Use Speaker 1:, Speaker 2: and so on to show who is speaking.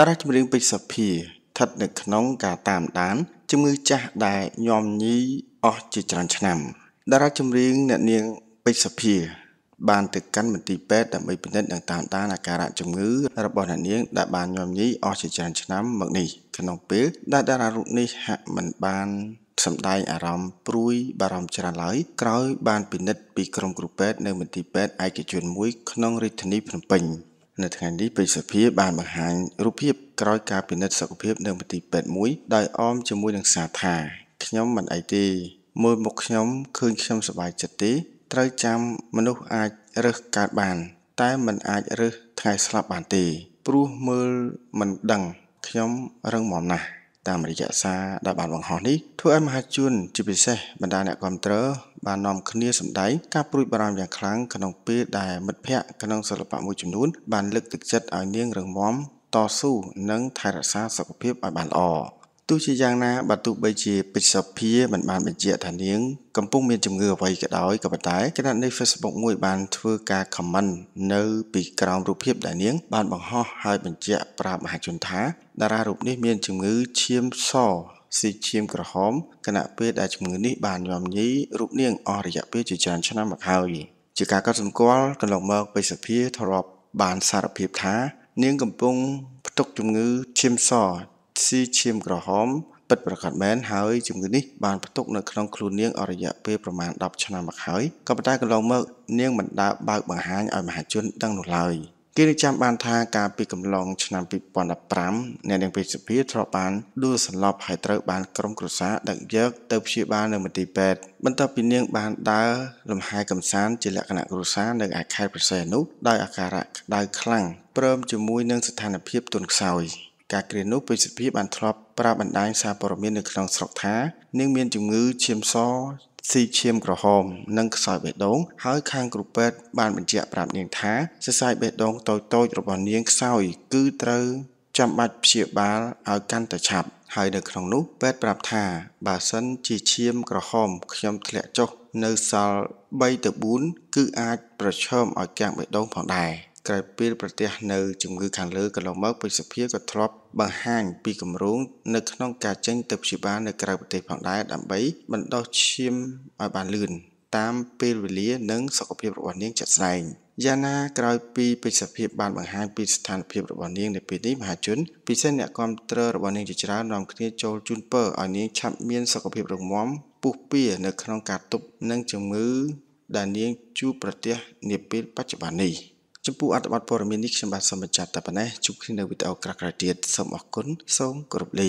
Speaker 1: តារាចម្រៀងពេជ្រសុភាស្ថិតនៅក្នុងការតាមដានជំងឺចាស់ដែលញោមញីអស់ជាច្រើនឆ្នាំតារាចម្រៀងអ្នកនាងពេជ្រសុភា បានទៅកាន់មន្ទីរពេទ្យដើម្បីពិនិត្យនិងតាមដានអាការៈជំងឺរបស់អ្នកនាងដែលបានញោមញីអស់ជាច្រើនឆ្នាំមកនេះក្នុងពេលដែលតារារូបនេះហាក់មិនបានសម្ដែងអារម្មណ៍ព្រួយបារម្ភច្រើនឡើយក្រោយបានពិនិត្យពីក្រុមគ្រូពេទ្យនៅមន្ទីរពេទ្យឯកជនមួយក្នុងរាជធានីភ្នំពេញនៅថ្ងៃនេះពេទ្យសភាបានបង្ហាញរូបភាពក្រោយការពិនិត្យសុខភាពនៅមន្ទីរពេទ្យមួយដោយអមជាមួយនឹងសារថាខ្ញុំមិនអីទេមើលមុខខ្ញុំឃើញខ្ញុំសប្បាយចិត្តទេត្រូវចាំមនុស្សអាចរើសកើតបាន តែមិនអាចរើសថ្ងៃស្លាប់បានទេព្រោះមើលមិនដឹងខ្ញុំរឹងមាំណាស់តាមរយៈសារដែលបានបង្ហោះនេះធ្វើឲ្យមហាជនជាពិសេសបណ្ដាអ្នកគ្រប់គ្រងបាននាំគ្នាសម្ដែងការព្រួយបារម្ភយ៉ាងខ្លាំងក្នុងពេលដែលមិត្តភ័ក្តិក្នុងសិល្បៈមួយចំនួនបានលើកទឹកចិត្តឲ្យនាងរងមមតស៊ូនិងថែរក្សាសុខភាពឲ្យបានល្អទោះជាយ៉ាងណាបើទោះបីជាពេជ្រសភាមិនបានបញ្ជាក់ថានាងកំពុងមានជំងឺអ្វីក៏ដោយក៏ប៉ុន្តែគណនី Facebook មួយបានធ្វើការ comment នៅ ពីក្រោមរូបភាពដែលនាង បានបង្ហោះហើយបញ្ជាក់ប្រាប់មហាជនថា តារារូបនេះមានជំងឺឈាមសស៊ីឈាមក្រហមគណៈពេលដែលជំងឺនេះបានយំញីរូបនាងអស់រយៈពេលជាច្រើនឆ្នាំមកហើយជាការកត់សម្គាល់កន្លងមកពេជ្រសភាធ្លាប់បានសារភាពថានាងកំពុង ផ្ទុកជំងឺឈាមសស៊ីឈាមក្រហមពិតប្រាកដមែនហើយជំងឺនេះបានផ្ទុកនៅក្នុងខ្លួននាងអស់រយៈពេលប្រមាណ10ឆ្នាំមកហើយក៏ប៉ុន្តែកន្លងមក នាងមិនដើរបើកបង្ហាញឲ្យមហាជនដឹងនោះឡើយគេនឹងចាំបាន ថាការពីកំឡុងឆ្នាំ2015អ្នកនាងពេទ្យសុភាធ្លាប់បានដួលសន្លប់ហើយត្រូវបានក្រុមគ្រួសារដឹកយក ទៅព្យាបាលនៅមន្ទីរពេទ្យបន្ទាប់ពីនាង បានដើរលំហែកំសាន្តជាលក្ខណៈគ្រួសារនៅខេត្តប្រសេនោះដោយអាការៈក្តៅខ្លាំងព្រមជាមួយនឹងស្ថានភាពទន់ខ្សោយការគ្រានោះពេទ្យសុភាពបានធ្លាប់ប្រាប់បណ្ដាញសារព័ត៌មាននៅក្នុងស្រុកថានាងមានជំងឺឈាមសស៊ីឈាមក្រហម និងខ្សោយបេះដូងហើយខាងគ្រូពេទ្យបានបញ្ជាក់ប្រាប់នាងថាសរសៃបេះដូងតូចៗរបស់នាងខ្សោយគឺត្រូវចាំបាច់ព្យាបាលឲ្យកាន់តែឆាប់ ហើយនៅក្នុងនោះពេទ្យប្រាប់ថាបើសិនជាឈាមក្រហមខ្ញុំធ្លាក់ចុះនៅសល់3ទៅ4គឺអាចប្រឈមឲ្យកាំងបេះដូងផងដែរក្រោយពេលប្រទះនៅជំងឺខាងលើកន្លងមកពេទ្យសភាក៏ធ្លាប់បង្ហាញពីគម្រោងនៅក្នុងការចេញទៅព្យាបាលនៅក្រៅប្រទេសផងដែរដើម្បីបណ្ដោះឈាមឲ្យបានលឿនតាមពេលវេលានិងសុខភាពរបស់នាងជាក់ស្ដែងយ៉ាងណាក្រោយពីពេទ្យសភាបានបង្ហាញពីស្ថានភាពរបស់នាងនៅពេលនេះមហាជនពិសេសអ្នកគាំទ្ររបស់នាងជាច្រើននាំគ្នាចូលជូនពរឲ្យនាងឆាប់មានសុខភាពរឹងមាំពុះពៀនៅក្នុងការទប់នឹងជំងឺដែលនាងជួបប្រទះនាពេលបច្ចុប្បន្ននេះ។ចំពោះអត្ថបទព័ត៌មាននេះខ្ញុំបាទសូមបញ្ចប់តែប៉ុណ្ណេះជួបគ្នានៅវីដេអូក្រោយៗទៀតសូមអរគុណសូមគោរពលា